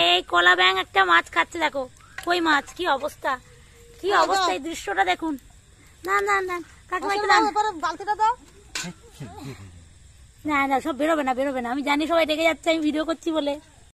এই কলা ব্যাং একটা মাছ খাচ্ছে দেখো কই মাছ কি অবস্থা কি অবস্থা এই দৃশ্যটা দেখুন না না না বালতিটা দাও না না সব বেরোবে না বেরোবে না আমি জানি সবাই ডেকে যাচ্ছে আমি ভিডিও করছি বলে